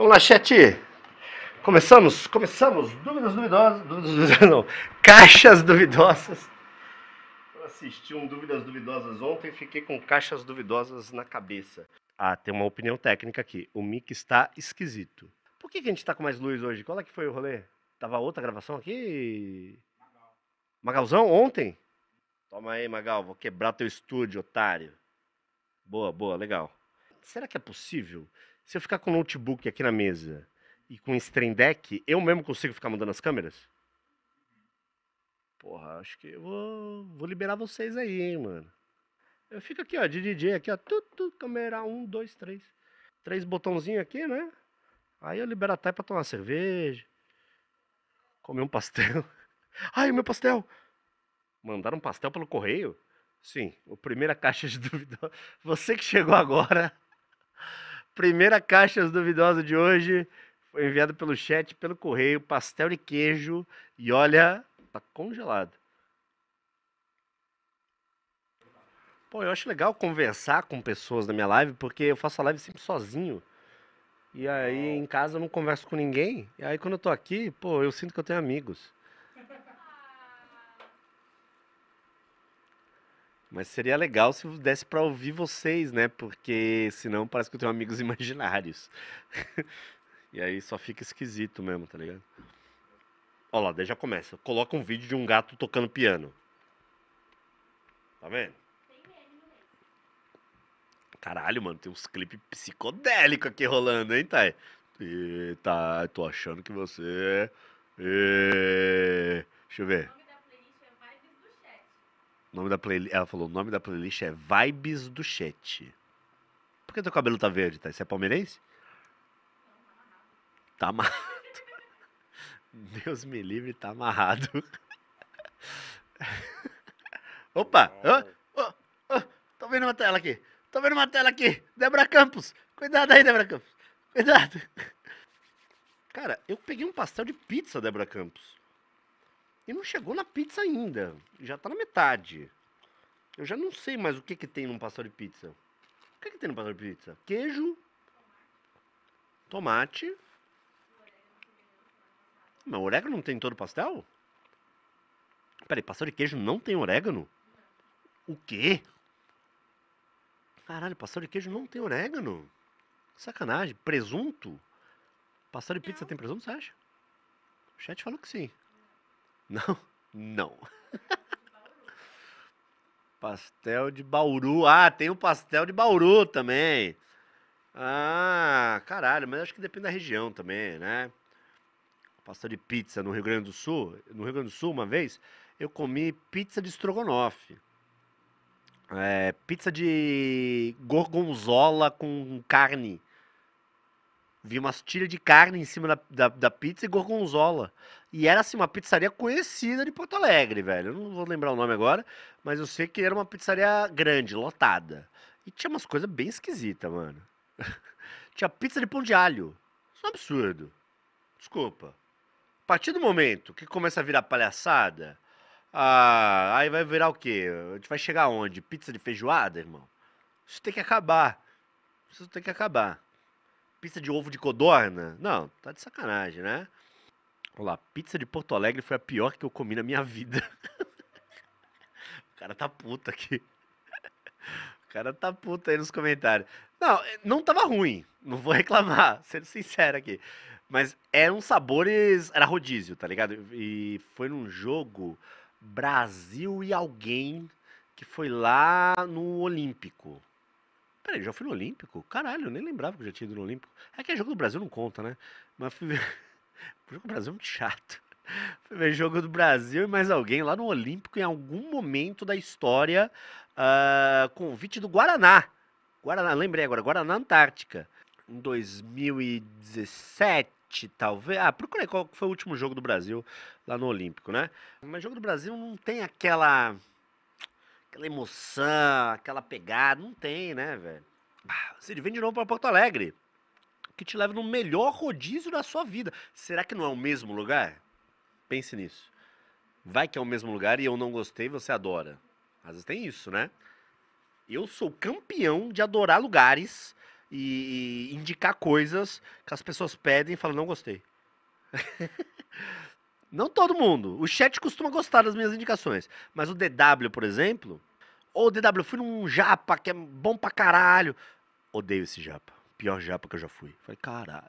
Vamos lá, chat. Começamos? Começamos. Dúvidas duvidosas. Dúvidas duvidosas, não. Caixas duvidosas. Eu assisti um Dúvidas Duvidosas ontem e fiquei com caixas duvidosas na cabeça. Ah, tem uma opinião técnica aqui. O mic está esquisito. Por que, que a gente está com mais luz hoje? Qual é que foi o rolê? Tava outra gravação aqui? Magal. Magalzão, ontem? Toma aí, Magal, vou quebrar teu estúdio, otário. Boa, boa, legal. Será que é possível se eu ficar com o notebook aqui na mesa e com o stream deck, eu mesmo consigo ficar mudando as câmeras? Porra, acho que eu vou, vou liberar vocês aí, hein, mano. Eu fico aqui, ó, de DJ aqui, ó. Tu, tu, câmera 1, 2, 3. Três botãozinhos aqui, né? Aí eu libero a Thay pra tomar cerveja. Comer um pastel. Ai, o meu pastel! Mandaram um pastel pelo correio? Sim, a primeira caixa de dúvida. Você que chegou agora. Primeira caixa duvidosa de hoje foi enviada pelo chat, pelo correio, pastel e queijo e olha, tá congelado. Pô, eu acho legal conversar com pessoas na minha live, porque eu faço a live sempre sozinho. E aí em casa eu não converso com ninguém. E aí quando eu tô aqui, pô, eu sinto que eu tenho amigos. Mas seria legal se desse para ouvir vocês, né? Porque senão parece que eu tenho amigos imaginários. e aí só fica esquisito mesmo, tá ligado? Olha lá, daí já começa. Coloca um vídeo de um gato tocando piano. Tá vendo? Caralho, mano, tem uns clipes psicodélicos aqui rolando, hein, Thay? Eita, tá, tô achando que você. E, é, é, deixa eu ver. O nome da playlist, ela falou, o nome da playlist é Vibes do Chat. Por que teu cabelo tá verde, tá? Você é palmeirense? Tá amarrado. Deus me livre, tá amarrado. Opa! Oh, oh, oh, tô vendo uma tela aqui. Tô vendo uma tela aqui. Débora Campos. Cuidado aí, Débora Campos. Cuidado. Cara, eu peguei um pastel de pizza, Débora Campos. E não chegou na pizza ainda. Já tá na metade. Eu já não sei mais o que que tem num pastel de pizza. O que que tem num pastel de pizza? Queijo, tomate. Mas orégano não tem em todo pastel? Peraí, pastel de queijo não tem orégano? O quê? Caralho, pastel de queijo não tem orégano. Sacanagem. Presunto? Pastel de pizza tem presunto, você acha? O chat falou que sim. Não? Não. pastel de Bauru. Ah, tem o pastel de Bauru também. Ah, caralho, mas acho que depende da região também, né? Pastel de pizza no Rio Grande do Sul. No Rio Grande do Sul, uma vez, eu comi pizza de estrogonofe. É, pizza de gorgonzola com carne Vi umas tiras de carne em cima da, da, da, pizza e gorgonzola. E era assim, uma pizzaria conhecida de Porto Alegre, velho. Eu não vou lembrar o nome agora, mas eu sei que era uma pizzaria grande, lotada. E tinha umas coisas bem esquisitas, mano. tinha pizza de pão de alho. Isso é um absurdo. Desculpa. A partir do momento que começa a virar palhaçada, ah, aí vai virar o quê? A gente vai chegar onde? Pizza de feijoada, irmão? Isso tem que acabar. Isso tem que acabar. Pizza de ovo de codorna? Não, tá de sacanagem, né? Olha lá, pizza de Porto Alegre foi a pior que eu comi na minha vida. o cara tá puto aqui. O cara tá puto aí nos comentários. Não, eh, não tava ruim. Não vou reclamar, sendo sincero aqui. Mas eram sabores. Era rodízio, tá ligado? E foi num jogo Brasil e alguém que foi lá no Olímpico. Peraí, já fui no Olímpico? Caralho, eu nem lembrava que eu já tinha ido no Olímpico. É que é jogo do Brasil não conta, né? Mas fui ver. O jogo do Brasil é muito chato. Fui ver jogo do Brasil e mais alguém lá no Olímpico, em algum momento da história, uh, convite do Guaraná. Guaraná, lembrei agora, Guaraná Antártica. Em 2017 talvez. Ah, procurei qual foi o último jogo do Brasil lá no Olímpico, né? Mas jogo do Brasil não tem aquela aquela emoção, aquela pegada. Não tem, né, velho? você se ele vem de novo para Porto Alegre, que te leva no melhor rodízio da sua vida. Será que não é o mesmo lugar? Pense nisso. Vai que é o mesmo lugar e eu não gostei, você adora. Às vezes tem isso, né? Eu sou campeão de adorar lugares e, e indicar coisas que as pessoas pedem e falam, não gostei. Não todo mundo. O chat costuma gostar das minhas indicações. Mas o DW, por exemplo. Ou o DW, fui num japa que é bom pra caralho. Odeio esse japa. Pior japa que eu já fui. Falei, caralho.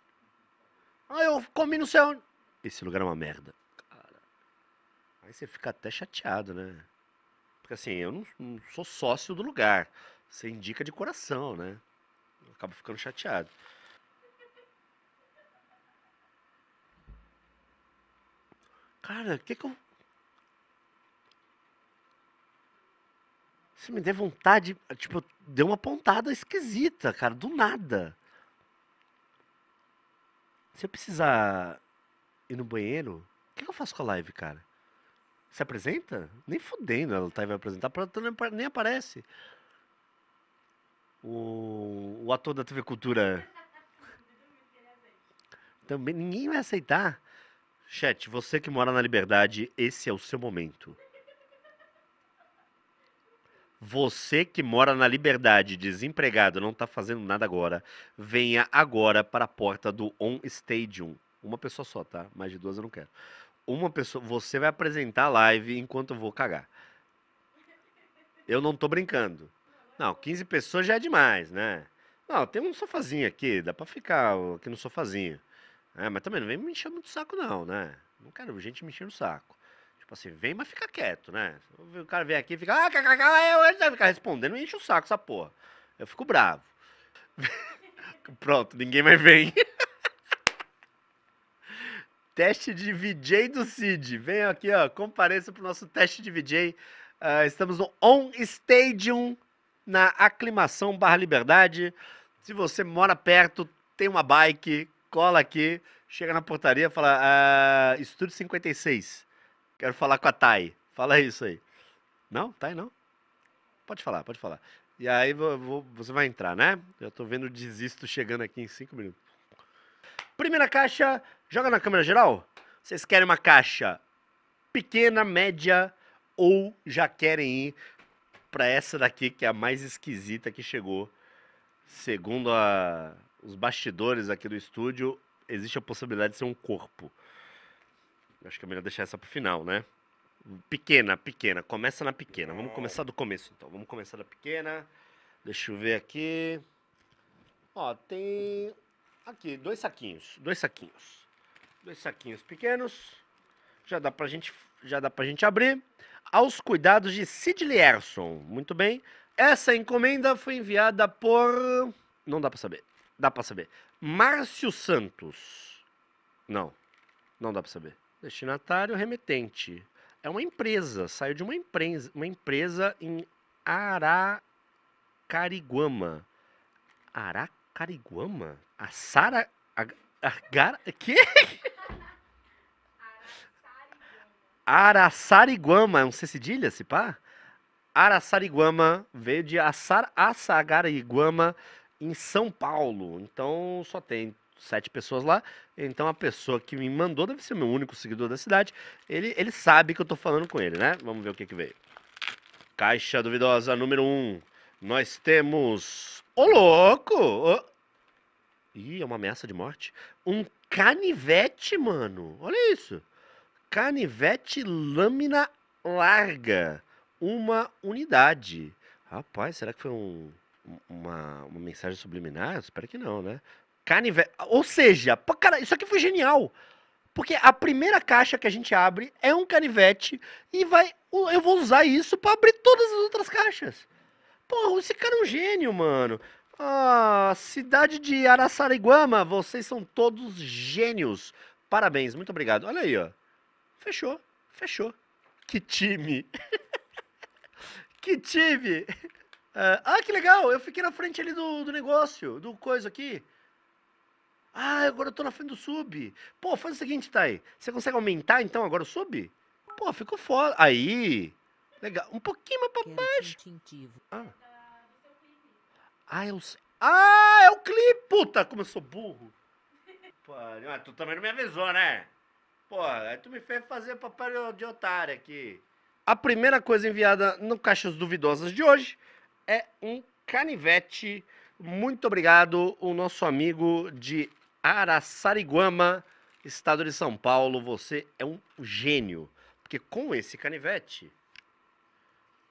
Aí eu comi no céu. Esse lugar é uma merda. Caralho. Aí você fica até chateado, né? Porque assim, eu não, não sou sócio do lugar. Você indica de coração, né? acaba ficando chateado. Cara, o que que eu... Você me deu vontade, tipo, deu uma pontada esquisita, cara, do nada. Se eu precisar ir no banheiro, o que, que eu faço com a live, cara? Se apresenta? Nem fudendo ela tá, vai apresentar, pra então nem aparece. O, o ator da TV Cultura. Também ninguém vai aceitar. Chat, você que mora na liberdade, esse é o seu momento. Você que mora na liberdade, desempregado, não está fazendo nada agora, venha agora para a porta do On Stadium. Uma pessoa só, tá? Mais de duas eu não quero. Uma pessoa, você vai apresentar a live enquanto eu vou cagar. Eu não tô brincando. Não, 15 pessoas já é demais, né? Não, tem um sofazinho aqui, dá para ficar aqui no sofazinho. É, mas também não vem me encher muito o saco, não, né? Não quero gente me enchendo o saco. Tipo assim, vem, mas fica quieto, né? O cara vem aqui e fica, ah, cacacá, eu vai ficar respondendo e enche o saco essa porra. Eu fico bravo. Pronto, ninguém mais vem. teste de VJ do Cid. Venha aqui, ó, compareça pro nosso teste de VJ. Uh, ah, estamos no On Stadium, na Aclimação Barra Liberdade. Se você mora perto, tem uma bike, cola aqui, chega na portaria e fala: ah, Estúdio 56, quero falar com a Thay. Fala isso aí. Não? Thay não? Pode falar, pode falar. E aí vou, vou, você vai entrar, né? Já tô vendo o desisto chegando aqui em cinco minutos. Primeira caixa, joga na câmera geral. Vocês querem uma caixa pequena, média ou já querem ir para essa daqui que é a mais esquisita que chegou, segundo a os bastidores aqui do estúdio, existe a possibilidade de ser um corpo. Acho que é melhor deixar essa pro final, né? Pequena, pequena. Começa na pequena. Vamos começar do começo, então. Vamos começar da pequena. Deixa eu ver aqui. Ó, tem aqui dois saquinhos, dois saquinhos. Dois saquinhos pequenos. Já dá pra gente, já dá pra gente abrir. Aos cuidados de Sid Lierson. Muito bem. Essa encomenda foi enviada por não dá para saber. Dá para saber. Márcio Santos. Não, não dá para saber. Destinatário remetente. É uma empresa, saiu de uma empresa, uma empresa em Aracariguama. Aracariguama? A Sara. A, a, gar, que? Araçariguama, é um C cedilha, se pá? Araçariguama veio de Assar, Assagariguama, em São Paulo. Então só tem sete pessoas lá. Então a pessoa que me mandou deve ser meu único seguidor da cidade. Ele, ele sabe que eu tô falando com ele, né? Vamos ver o que, que veio. Caixa duvidosa número um. Nós temos. Ô, louco! Ô... Ih, é uma ameaça de morte. Um canivete, mano. Olha isso. Canivete lâmina larga. Uma unidade. Rapaz, será que foi um uma, uma mensagem subliminar? Espero que não, né? Canivete. Ou seja, pô, cara, isso aqui foi genial. Porque a primeira caixa que a gente abre é um canivete e vai. Eu vou usar isso para abrir todas as outras caixas. Porra, esse cara é um gênio, mano. Ah, cidade de Araçariguama, vocês são todos gênios. Parabéns, muito obrigado. Olha aí, ó. Fechou, fechou. Que time. que time. Uh, ah, que legal, eu fiquei na frente ali do, do negócio, do coisa aqui. Ah, agora eu tô na frente do sub. Pô, faz o seguinte, Thay. Você consegue aumentar então agora o sub? Pô, ficou foda. Aí. Legal. Um pouquinho mais pra baixo. Ah. Ah, é o. Ah, é o clipe! Puta, como eu sou burro. Pô, ah, tu também não me avisou, né? Pô, aí tu me fez fazer papel de otário aqui. A primeira coisa enviada no Caixas Duvidosas de hoje é um canivete. Muito obrigado, o nosso amigo de Araçariguama, estado de São Paulo. Você é um gênio, porque com esse canivete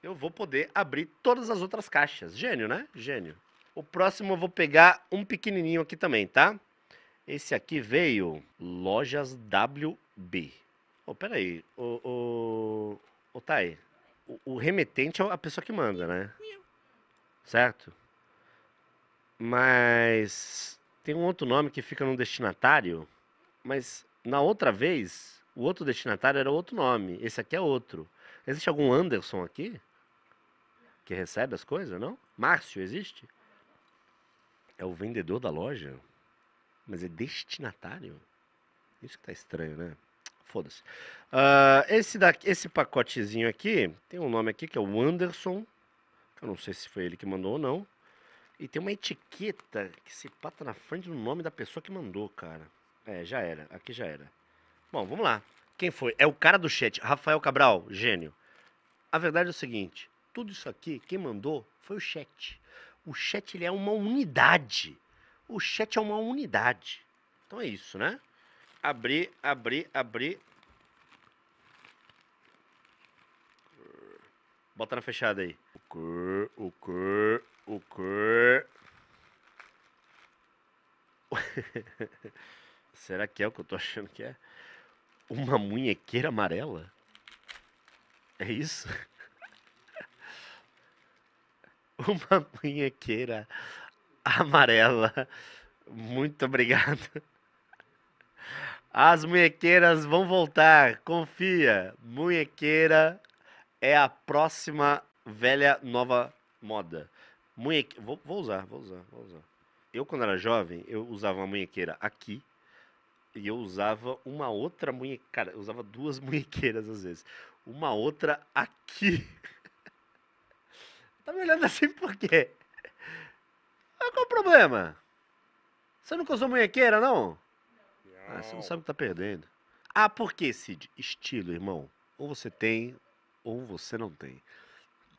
eu vou poder abrir todas as outras caixas. Gênio, né? Gênio. O próximo eu vou pegar um pequenininho aqui também, tá? Esse aqui veio Lojas WB. Oh, peraí. Ô, o o Thay, o, o remetente é a pessoa que manda, né? certo? Mas tem um outro nome que fica no destinatário, mas na outra vez, o outro destinatário era outro nome, esse aqui é outro. Existe algum Anderson aqui? Que recebe as coisas, não? Márcio, existe? É o vendedor da loja, mas é destinatário? Isso que tá estranho, né? Foda-se. Uh, esse, da, esse pacotezinho aqui, tem um nome aqui que é o Anderson eu não sei se foi ele que mandou ou não. E tem uma etiqueta que se pata na frente do nome da pessoa que mandou, cara. É, já era. Aqui já era. Bom, vamos lá. Quem foi? É o cara do chat, Rafael Cabral, gênio. A verdade é o seguinte: tudo isso aqui, quem mandou foi o chat. O chat ele é uma unidade. O chat é uma unidade. Então é isso, né? Abrir, abrir, abrir. Bota na fechada aí cor, o cor, o cor. Será que é o que eu tô achando que é? Uma munhequeira amarela? É isso? Uma munhequeira amarela. Muito obrigado. As munhequeiras vão voltar, confia. Munhequeira é a próxima velha nova moda. Munheque... Vou, vou, usar, vou usar, vou usar. Eu, quando era jovem, eu usava uma munhequeira aqui e eu usava uma outra munhequeira. Cara, eu usava duas munhequeiras às vezes. Uma outra aqui. tá me olhando assim por quê? Ah, qual o problema? Você nunca usou munhequeira, não? não. Ah, você não sabe o que tá perdendo. Ah, por quê, Cid? Estilo, irmão. Ou você tem, ou você não tem.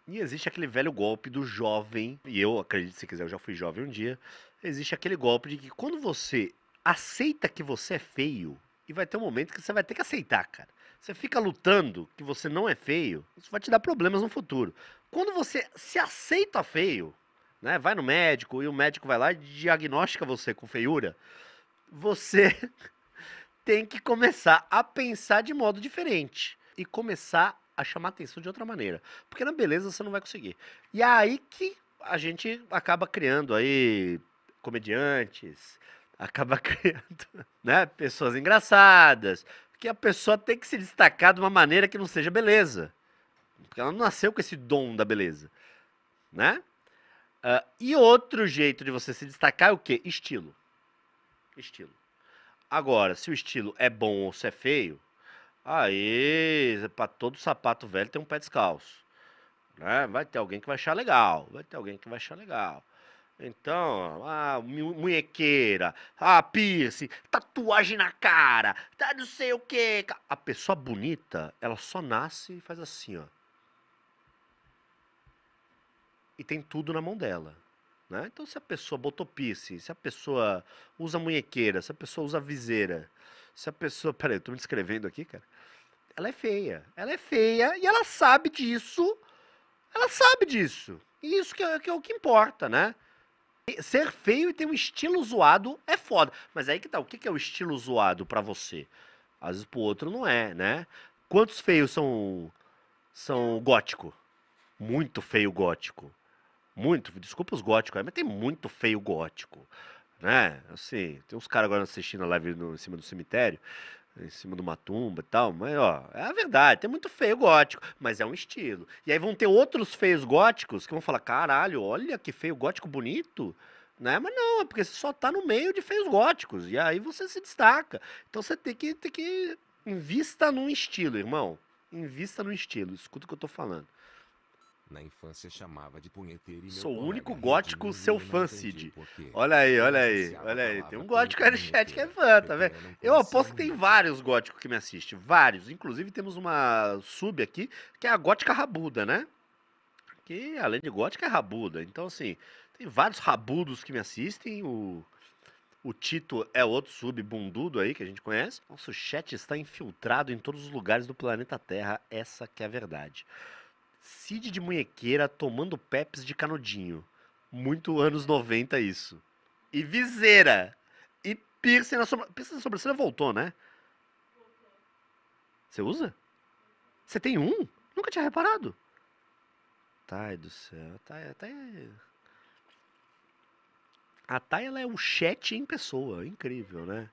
E existe aquele velho golpe do jovem, e eu acredito, se quiser, eu já fui jovem um dia. Existe aquele golpe de que quando você aceita que você é feio, e vai ter um momento que você vai ter que aceitar, cara. Você fica lutando que você não é feio, isso vai te dar problemas no futuro. Quando você se aceita feio, né, vai no médico e o médico vai lá e diagnostica você com feiura, você tem que começar a pensar de modo diferente e começar a chamar atenção de outra maneira. Porque na beleza você não vai conseguir. E é aí que a gente acaba criando aí comediantes, acaba criando, né, pessoas engraçadas, que a pessoa tem que se destacar de uma maneira que não seja beleza. Porque ela não nasceu com esse dom da beleza, né? Uh, e outro jeito de você se destacar é o quê? Estilo. Estilo. Agora, se o estilo é bom ou se é feio, Aí, para todo sapato velho tem um pé descalço. Né? Vai ter alguém que vai achar legal, vai ter alguém que vai achar legal. Então, ah, munhequeira, ah, piercing, tatuagem na cara, tá não sei o quê. A pessoa bonita, ela só nasce e faz assim, ó. E tem tudo na mão dela. Né? Então, se a pessoa botou piercing, se a pessoa usa munhequeira, se a pessoa usa viseira, se a pessoa. Peraí, eu tô me descrevendo aqui, cara. Ela é feia. Ela é feia e ela sabe disso. Ela sabe disso. E isso que é, que é o que importa, né? Ser feio e ter um estilo zoado é foda. Mas aí que tá, o que é o estilo zoado para você? Às vezes pro outro não é, né? Quantos feios são são gótico? Muito feio gótico. Muito, desculpa os góticos, mas tem muito feio gótico, né? Assim, tem uns caras agora assistindo a live no, em cima do cemitério, em cima de uma tumba e tal, mas ó, é a verdade, tem é muito feio gótico, mas é um estilo. E aí vão ter outros feios góticos que vão falar: caralho, olha que feio gótico bonito. Né? Mas não, é porque você só tá no meio de feios góticos. E aí você se destaca. Então você tem que, ter que. Invista num estilo, irmão. Invista num estilo. Escuta o que eu tô falando. Na infância chamava de punheteiro e Sou o único gótico seu fã, Cid. Olha aí, olha aí, olha aí. Tem um gótico aí no chat que é fã, tá vendo? Eu aposto que tem vários góticos que me assistem. Vários. Inclusive temos uma sub aqui, que é a gótica rabuda, né? Que além de gótica é rabuda. Então, assim, tem vários rabudos que me assistem. O. O Tito é outro sub bundudo aí que a gente conhece. Nosso chat está infiltrado em todos os lugares do planeta Terra, essa que é a verdade. Cid de munhequeira tomando peps de canudinho. Muito anos 90 isso. E viseira. E piercing na sobrancelha. Piercing na sobrancelha voltou, né? Você usa? Você tem um? Nunca tinha reparado. Tai do céu. Thay, tai... É- a Thay, ela é o chat em pessoa. Incrível, né?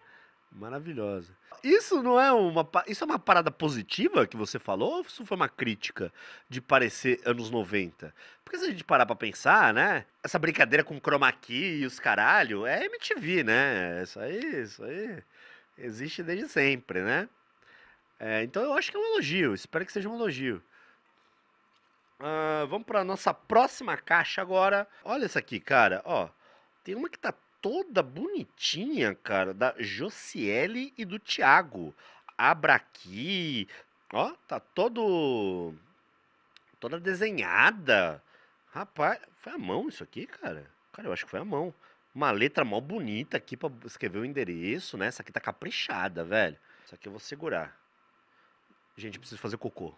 Maravilhosa. Isso não é uma. Isso é uma parada positiva que você falou? Ou isso foi uma crítica de parecer anos 90? Porque se a gente parar pra pensar, né? Essa brincadeira com chroma key e os caralho é MTV, né? Isso aí, isso aí existe desde sempre, né? É, então eu acho que é um elogio, espero que seja um elogio. Uh, vamos para nossa próxima caixa agora. Olha essa aqui, cara. Ó, tem uma que tá toda bonitinha, cara, da Josiele e do Thiago. Abra aqui. Ó, tá todo. toda desenhada. Rapaz, foi a mão isso aqui, cara? Cara, eu acho que foi a mão. Uma letra mal bonita aqui pra escrever o endereço, né? Essa aqui tá caprichada, velho. Isso aqui eu vou segurar. Gente, eu preciso fazer cocô.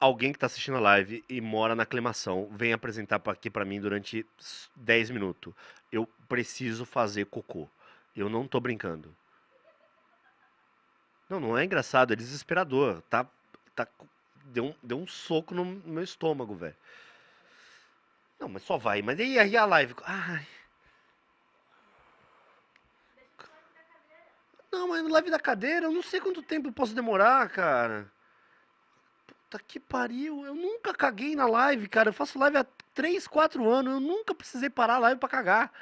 alguém que está assistindo a live e mora na aclimação vem apresentar aqui para mim durante 10 minutos. Eu preciso fazer cocô. Eu não tô brincando. Não, não é engraçado, é desesperador. Tá, tá, deu, um, deu um soco no meu estômago, velho. Não, mas só vai. Mas e aí a live? Ai. Não, mas live da cadeira, eu não sei quanto tempo eu posso demorar, cara puta que pariu, eu nunca caguei na live, cara. Eu faço live há 3, 4 anos, eu nunca precisei parar a live pra cagar.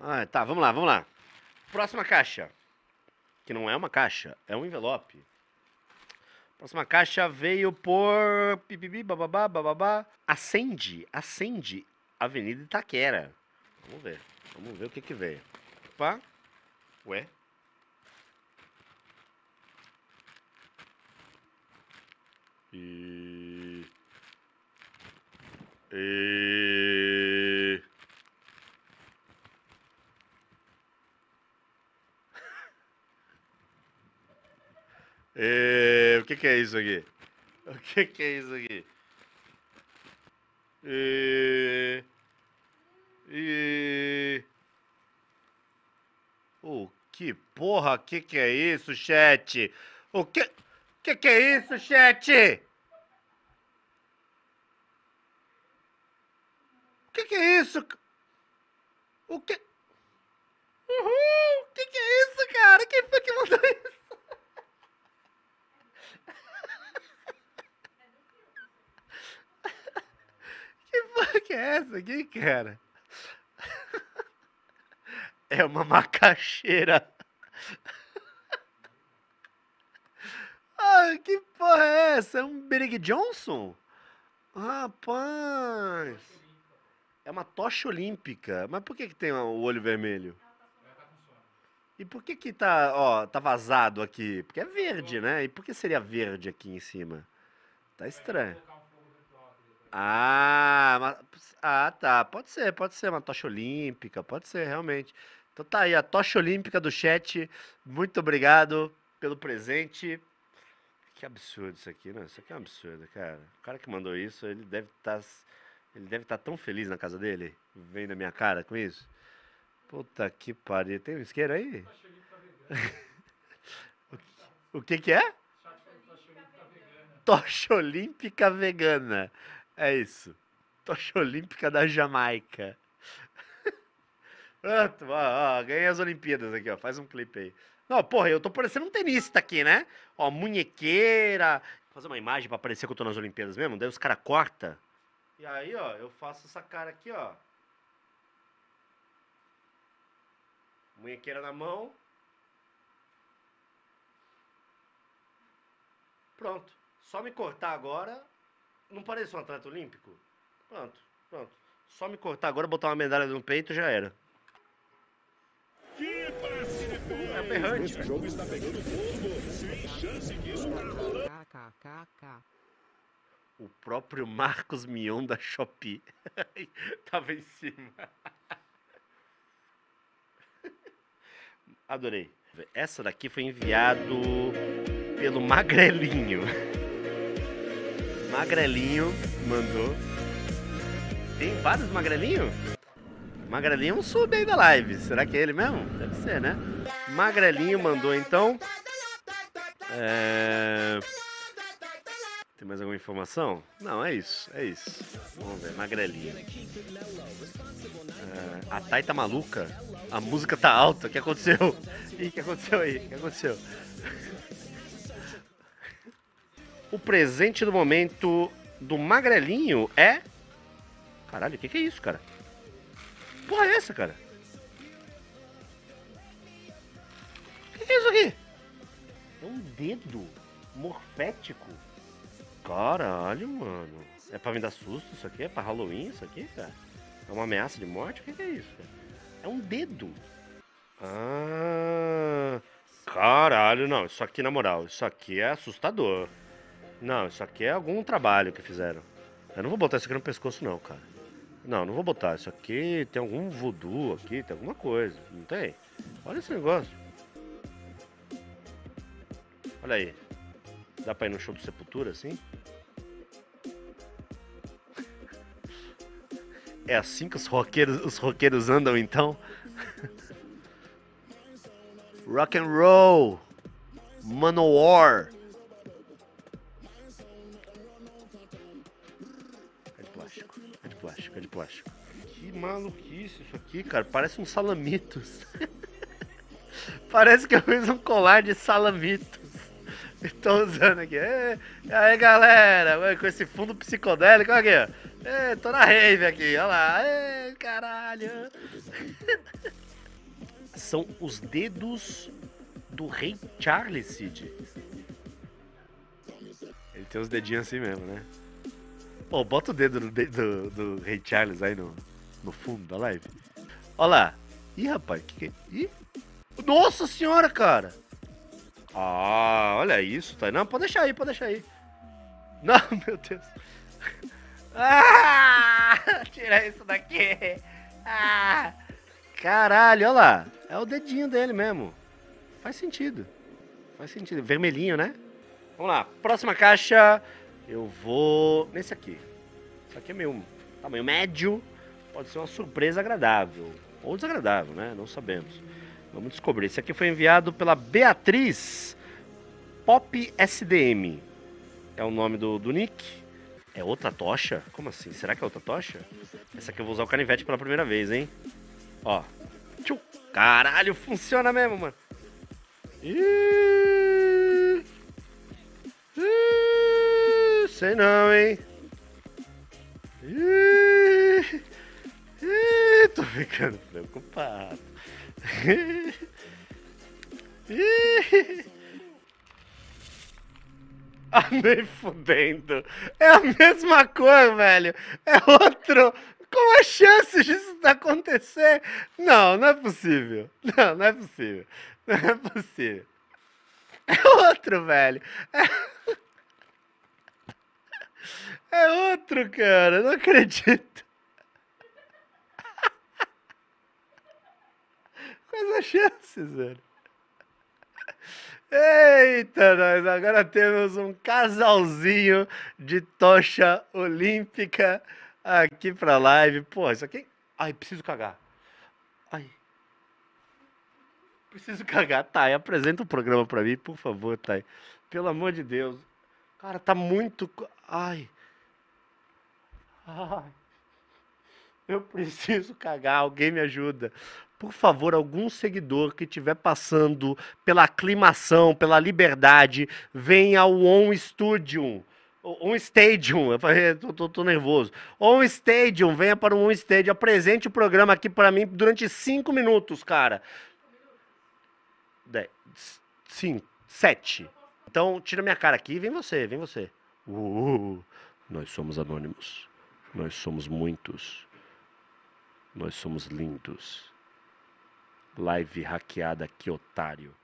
Ah, tá, vamos lá, vamos lá. Próxima caixa. Que não é uma caixa, é um envelope. Próxima caixa veio por. Bibibi, bababá, bababá. Acende, acende. Avenida Itaquera. Vamos ver. Vamos ver o que que veio. Opa. Ué? E. E. e... O que, que é isso aqui? O que, que é isso aqui? E... E... O oh, que porra, que que é isso, chat? O que... Que que é isso, chat? que, que é isso? O que. Uhul! O que, que é isso, cara? Quem foi que mandou isso? que porra que é essa aqui, cara? É uma macaxeira. Ah, que porra é essa? É um Big Johnson? Rapaz. É uma tocha olímpica. Mas por que, que tem o olho vermelho? E por que que tá, ó, tá vazado aqui? Porque é verde, né? E por que seria verde aqui em cima? Tá estranho. Ah, mas, ah, tá. Pode ser, pode ser uma tocha olímpica, pode ser, realmente. Então tá aí a tocha olímpica do chat. Muito obrigado pelo presente. Que absurdo isso aqui, né? Isso aqui é um absurdo, cara. O cara que mandou isso, ele deve estar tá ele deve estar tá tão feliz na casa dele, vendo a minha cara com isso. Puta que pariu. Tem um isqueiro aí? o que, que é? Tocha Olímpica Vegana. É isso. Tocha Olímpica da Jamaica. Pronto, ah, ó, ó, ganhei as Olimpíadas aqui, ó. Faz um clipe aí. Não, porra, eu tô parecendo um tenista aqui, né? Ó, munhequeira. Fazer uma imagem pra parecer que eu tô nas Olimpíadas mesmo. Daí os caras cortam e aí, ó, eu faço essa cara aqui, ó. Munhequeira na mão. Pronto. Só me cortar agora. Não parece um atleta olímpico? Pronto, pronto. Só me cortar agora, botar uma medalha no peito já era. Que passe É aberrante. O né? jogo está pegando fogo. Sem chance disso. KKKK. Tá o próprio Marcos Mion da Shopee tava em cima. Adorei. Essa daqui foi enviado pelo Magrelinho. Magrelinho mandou. Tem vários Magrelinho? Magrelinho sub aí da live. Será que é ele mesmo? Deve ser, né? Magrelinho mandou então. É... Tem mais alguma informação? Não, é isso, é isso. Vamos ver, magrelinha. É, a Thay tá maluca? A música tá alta, o que aconteceu? Ih, o que aconteceu aí? O que aconteceu? O presente do momento do magrelinho é. Caralho, o que, que é isso, cara? Porra, é essa, cara? O que, que é isso aqui? É um dedo morfético. Caralho, mano. É pra me dar susto isso aqui? É pra Halloween isso aqui, cara? É uma ameaça de morte? O que, é isso, cara? É um dedo. Ah. Caralho, não. Isso aqui, na moral, isso aqui é assustador. Não, isso aqui é algum trabalho que fizeram. Eu não vou botar isso aqui no pescoço, não, cara. Não, não vou botar. Isso aqui tem algum voodoo aqui, tem alguma coisa. Não tem? Olha esse negócio. Olha aí. Dá pra ir no show do Sepultura assim? É assim que os roqueiros, os roqueiros andam então? Rock and roll, Manowar. É de plástico, é de plástico, é de plástico. Que maluquice isso aqui, cara. Parece um salamitos. Parece que eu fiz um colar de salamitos. Estou usando aqui. E aí, galera, com esse fundo psicodélico, olha aqui, é, tô na rave aqui, olha lá. É, caralho. São os dedos do rei Charles, Cid. Ele tem os dedinhos assim mesmo, né? Pô, bota o dedo do, do, do rei Charles aí no, no fundo da live. Olha lá. Ih, rapaz, que que... É? Ih. Nossa senhora, cara! Ah, olha isso, tá? Não, pode deixar aí, pode deixar aí. Não, meu Deus. Ah, tira isso daqui. Ah. Caralho, olha lá. É o dedinho dele mesmo. Faz sentido. Faz sentido. Vermelhinho, né? Vamos lá. Próxima caixa. Eu vou nesse aqui. Isso aqui é meio tamanho médio. Pode ser uma surpresa agradável. Ou desagradável, né? Não sabemos. Vamos descobrir. Esse aqui foi enviado pela Beatriz Pop SDM. É o nome do, do nick. É outra tocha? Como assim? Será que é outra tocha? Essa aqui eu vou usar o canivete pela primeira vez, hein? Ó. Tchum. Caralho, funciona mesmo, mano. Ih... Ih... Sei não, hein? Ih... Ih... Tô ficando preocupado. Ih... Ah, nem fudendo. É a mesma cor, velho. É outro. Qual a chance disso acontecer? Não, não é possível. Não, não é possível. Não é possível. É outro, velho. É, é outro, cara. Não acredito. Quais as chances, velho? Eita, nós agora temos um casalzinho de tocha olímpica aqui pra live. Pô, isso aqui. Ai, preciso cagar. Ai. Preciso cagar. Thay, tá, apresenta o programa pra mim, por favor, Thay. Pelo amor de Deus. Cara, tá muito. Ai. Ai. Eu preciso cagar, alguém me ajuda. Por favor, algum seguidor que estiver passando pela aclimação, pela liberdade, venha ao On Studio. Um stadium, eu falei, é, tô, tô, tô nervoso. um stadium, venha para um stadium, apresente o programa aqui para mim durante cinco minutos, cara. Dez, cinco, sete. Então, tira minha cara aqui, vem você, vem você. Uh, nós somos anônimos, nós somos muitos nós somos lindos. Live hackeada, que otário.